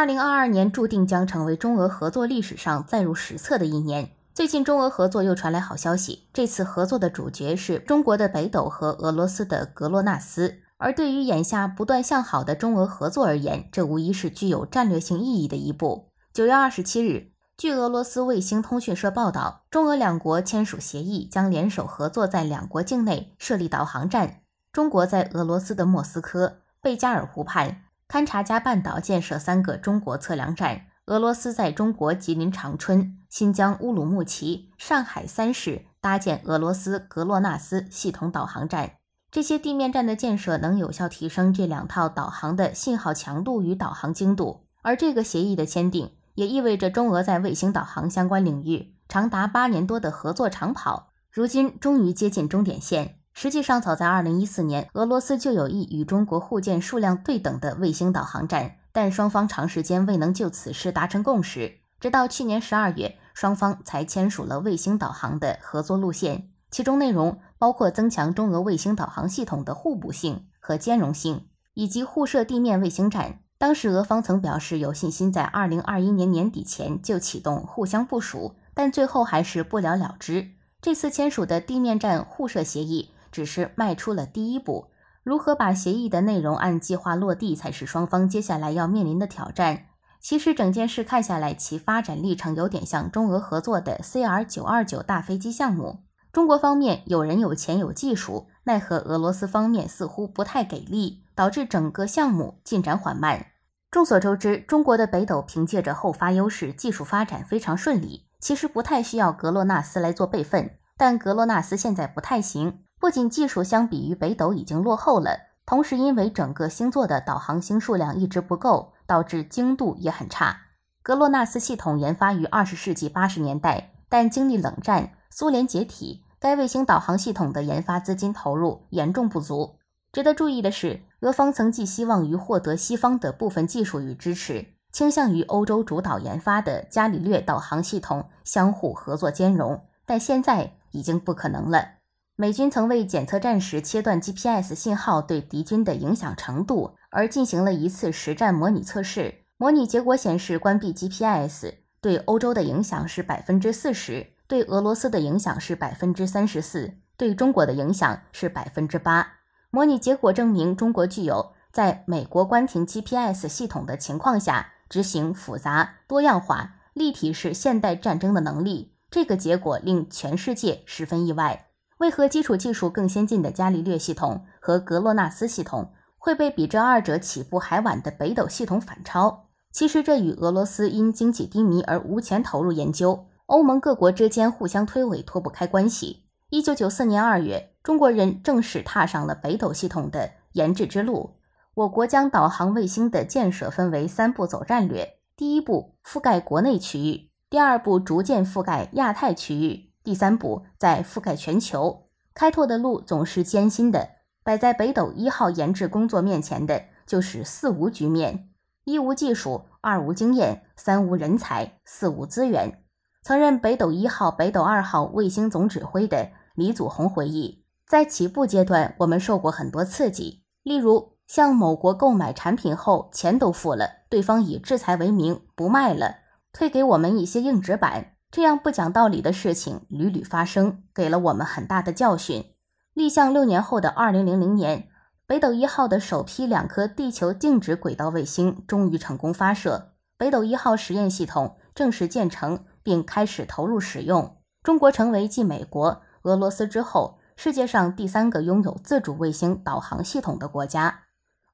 二零二二年注定将成为中俄合作历史上载入史册的一年。最近，中俄合作又传来好消息。这次合作的主角是中国的北斗和俄罗斯的格洛纳斯。而对于眼下不断向好的中俄合作而言，这无疑是具有战略性意义的一步。九月二十七日，据俄罗斯卫星通讯社报道，中俄两国签署协议，将联手合作在两国境内设立导航站。中国在俄罗斯的莫斯科、贝加尔湖畔。勘察加半岛建设三个中国测量站，俄罗斯在中国吉林长春、新疆乌鲁木齐、上海三市搭建俄罗斯格洛纳斯系统导航站。这些地面站的建设能有效提升这两套导航的信号强度与导航精度。而这个协议的签订，也意味着中俄在卫星导航相关领域长达八年多的合作长跑，如今终于接近终点线。实际上，早在二零一四年，俄罗斯就有意与中国互建数量对等的卫星导航站，但双方长时间未能就此事达成共识。直到去年十二月，双方才签署了卫星导航的合作路线，其中内容包括增强中俄卫星导航系统的互补性和兼容性，以及互设地面卫星站。当时，俄方曾表示有信心在二零二一年年底前就启动互相部署，但最后还是不了了之。这次签署的地面站互设协议。只是迈出了第一步，如何把协议的内容按计划落地，才是双方接下来要面临的挑战。其实整件事看下来，其发展历程有点像中俄合作的 C R 九二九大飞机项目。中国方面有人有钱有技术，奈何俄罗斯方面似乎不太给力，导致整个项目进展缓慢。众所周知，中国的北斗凭借着后发优势，技术发展非常顺利，其实不太需要格洛纳斯来做备份。但格洛纳斯现在不太行。不仅技术相比于北斗已经落后了，同时因为整个星座的导航星数量一直不够，导致精度也很差。格洛纳斯系统研发于二十世纪八十年代，但经历冷战、苏联解体，该卫星导航系统的研发资金投入严重不足。值得注意的是，俄方曾寄希望于获得西方的部分技术与支持，倾向于欧洲主导研发的伽利略导航系统相互合作兼容，但现在已经不可能了。美军曾为检测战时切断 GPS 信号对敌军的影响程度而进行了一次实战模拟测试。模拟结果显示，关闭 GPS 对欧洲的影响是百分之四十，对俄罗斯的影响是百分之三十四，对中国的影响是百分之八。模拟结果证明，中国具有在美国关停 GPS 系统的情况下执行复杂、多样化、立体式现代战争的能力。这个结果令全世界十分意外。为何基础技术更先进的伽利略系统和格洛纳斯系统会被比这二者起步还晚的北斗系统反超？其实这与俄罗斯因经济低迷而无钱投入研究、欧盟各国之间互相推诿脱不开关系。一九九四年二月，中国人正式踏上了北斗系统的研制之路。我国将导航卫星的建设分为三步走战略：第一步覆盖国内区域，第二步逐渐覆盖亚太区域。第三步，在覆盖全球，开拓的路总是艰辛的。摆在北斗一号研制工作面前的，就是四无局面：一无技术，二无经验，三无人才，四无资源。曾任北斗一号、北斗二号卫星总指挥的李祖洪回忆，在起步阶段，我们受过很多刺激，例如向某国购买产品后，钱都付了，对方以制裁为名不卖了，退给我们一些硬纸板。这样不讲道理的事情屡屡发生，给了我们很大的教训。立项六年后的二零零零年，北斗一号的首批两颗地球静止轨道卫星终于成功发射，北斗一号实验系统正式建成并开始投入使用。中国成为继美国、俄罗斯之后世界上第三个拥有自主卫星导航系统的国家。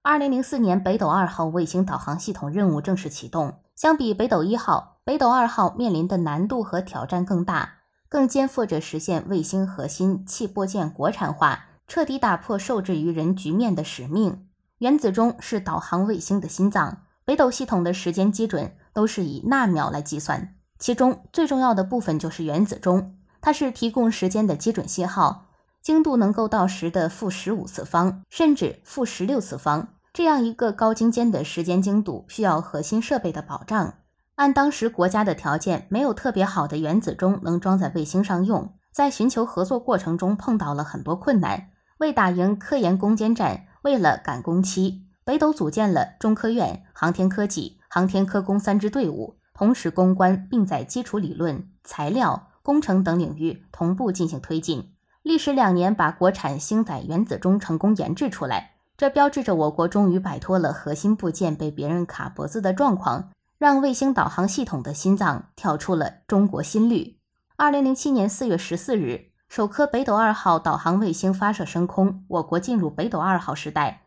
二零零四年，北斗二号卫星导航系统任务正式启动。相比北斗一号，北斗二号面临的难度和挑战更大，更肩负着实现卫星核心气波舰国产化、彻底打破受制于人局面的使命。原子钟是导航卫星的心脏，北斗系统的时间基准都是以纳秒来计算，其中最重要的部分就是原子钟，它是提供时间的基准信号，精度能够到十的负十五次方，甚至负十六次方。这样一个高精尖的时间精度需要核心设备的保障。按当时国家的条件，没有特别好的原子钟能装在卫星上用。在寻求合作过程中，碰到了很多困难。为打赢科研攻坚战，为了赶工期，北斗组建了中科院、航天科技、航天科工三支队伍，同时攻关，并在基础理论、材料、工程等领域同步进行推进，历时两年，把国产星载原子钟成功研制出来。这标志着我国终于摆脱了核心部件被别人卡脖子的状况，让卫星导航系统的心脏跳出了中国心率。二零零七年四月十四日，首颗北斗二号导航卫星发射升空，我国进入北斗二号时代。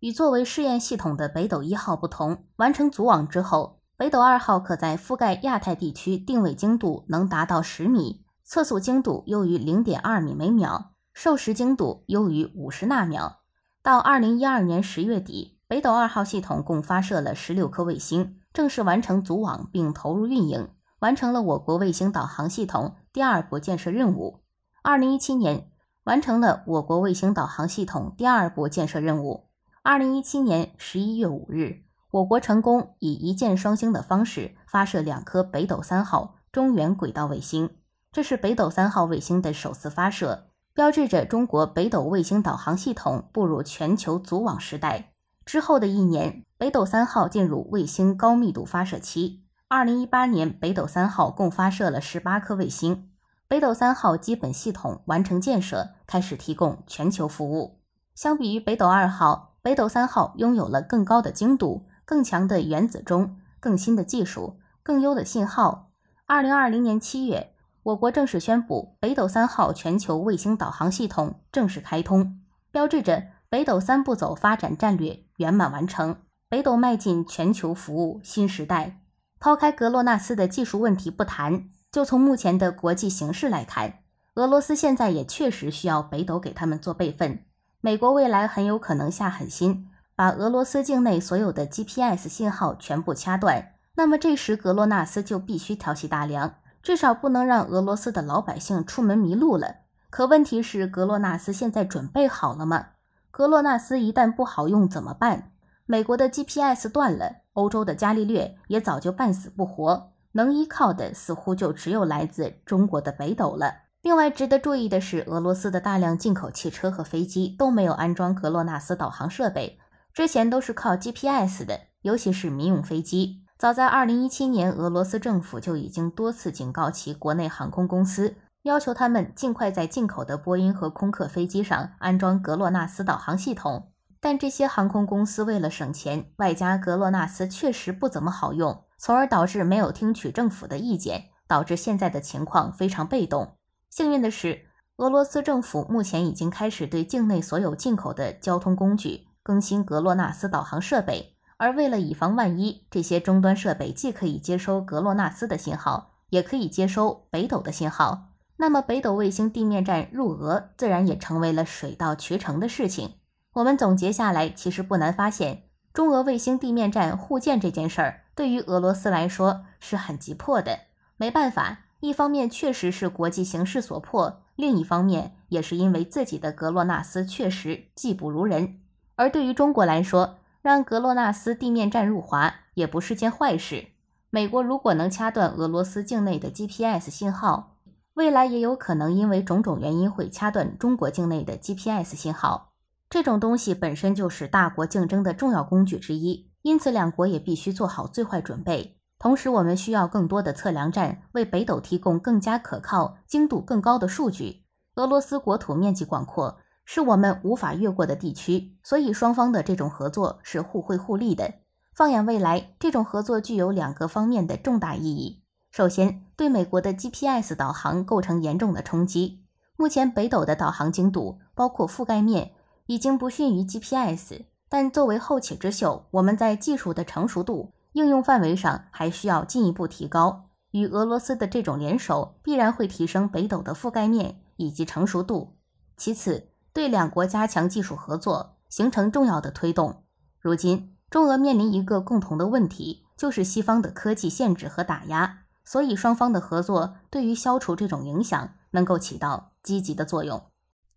与作为试验系统的北斗一号不同，完成组网之后，北斗二号可在覆盖亚太地区，定位精度能达到十米，测速精度优于零点二米每秒，授时精度优于五十纳秒。到二零一二年十月底，北斗二号系统共发射了十六颗卫星，正式完成组网并投入运营，完成了我国卫星导航系统第二步建设任务。二零一七年，完成了我国卫星导航系统第二步建设任务。二零一七年十一月五日，我国成功以一箭双星的方式发射两颗北斗三号中远轨道卫星，这是北斗三号卫星的首次发射。标志着中国北斗卫星导航系统步入全球组网时代。之后的一年，北斗三号进入卫星高密度发射期。二零一八年，北斗三号共发射了十八颗卫星。北斗三号基本系统完成建设，开始提供全球服务。相比于北斗二号，北斗三号拥有了更高的精度、更强的原子钟、更新的技术、更优的信号。二零二零年七月。我国正式宣布北斗三号全球卫星导航系统正式开通，标志着北斗三步走发展战略圆满完成，北斗迈进全球服务新时代。抛开格洛纳斯的技术问题不谈，就从目前的国际形势来看，俄罗斯现在也确实需要北斗给他们做备份。美国未来很有可能下狠心，把俄罗斯境内所有的 GPS 信号全部掐断，那么这时格洛纳斯就必须挑起大梁。至少不能让俄罗斯的老百姓出门迷路了。可问题是，格洛纳斯现在准备好了吗？格洛纳斯一旦不好用怎么办？美国的 GPS 断了，欧洲的伽利略也早就半死不活，能依靠的似乎就只有来自中国的北斗了。另外值得注意的是，俄罗斯的大量进口汽车和飞机都没有安装格洛纳斯导航设备，之前都是靠 GPS 的，尤其是民用飞机。早在二零一七年，俄罗斯政府就已经多次警告其国内航空公司，要求他们尽快在进口的波音和空客飞机上安装格洛纳斯导航系统。但这些航空公司为了省钱，外加格洛纳斯确实不怎么好用，从而导致没有听取政府的意见，导致现在的情况非常被动。幸运的是，俄罗斯政府目前已经开始对境内所有进口的交通工具更新格洛纳斯导航设备。而为了以防万一，这些终端设备既可以接收格洛纳斯的信号，也可以接收北斗的信号。那么，北斗卫星地面站入俄自然也成为了水到渠成的事情。我们总结下来，其实不难发现，中俄卫星地面站互建这件事儿，对于俄罗斯来说是很急迫的。没办法，一方面确实是国际形势所迫，另一方面也是因为自己的格洛纳斯确实技不如人。而对于中国来说，让格洛纳斯地面站入华也不是件坏事。美国如果能掐断俄罗斯境内的 GPS 信号，未来也有可能因为种种原因会掐断中国境内的 GPS 信号。这种东西本身就是大国竞争的重要工具之一，因此两国也必须做好最坏准备。同时，我们需要更多的测量站为北斗提供更加可靠、精度更高的数据。俄罗斯国土面积广阔。是我们无法越过的地区，所以双方的这种合作是互惠互利的。放眼未来，这种合作具有两个方面的重大意义：首先，对美国的 GPS 导航构成严重的冲击。目前，北斗的导航精度包括覆盖面已经不逊于 GPS，但作为后起之秀，我们在技术的成熟度、应用范围上还需要进一步提高。与俄罗斯的这种联手，必然会提升北斗的覆盖面以及成熟度。其次，对两国加强技术合作形成重要的推动。如今，中俄面临一个共同的问题，就是西方的科技限制和打压，所以双方的合作对于消除这种影响能够起到积极的作用。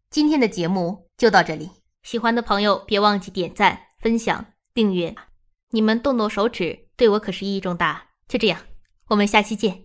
今天的节目就到这里，喜欢的朋友别忘记点赞、分享、订阅，你们动动手指对我可是意义重大。就这样，我们下期见。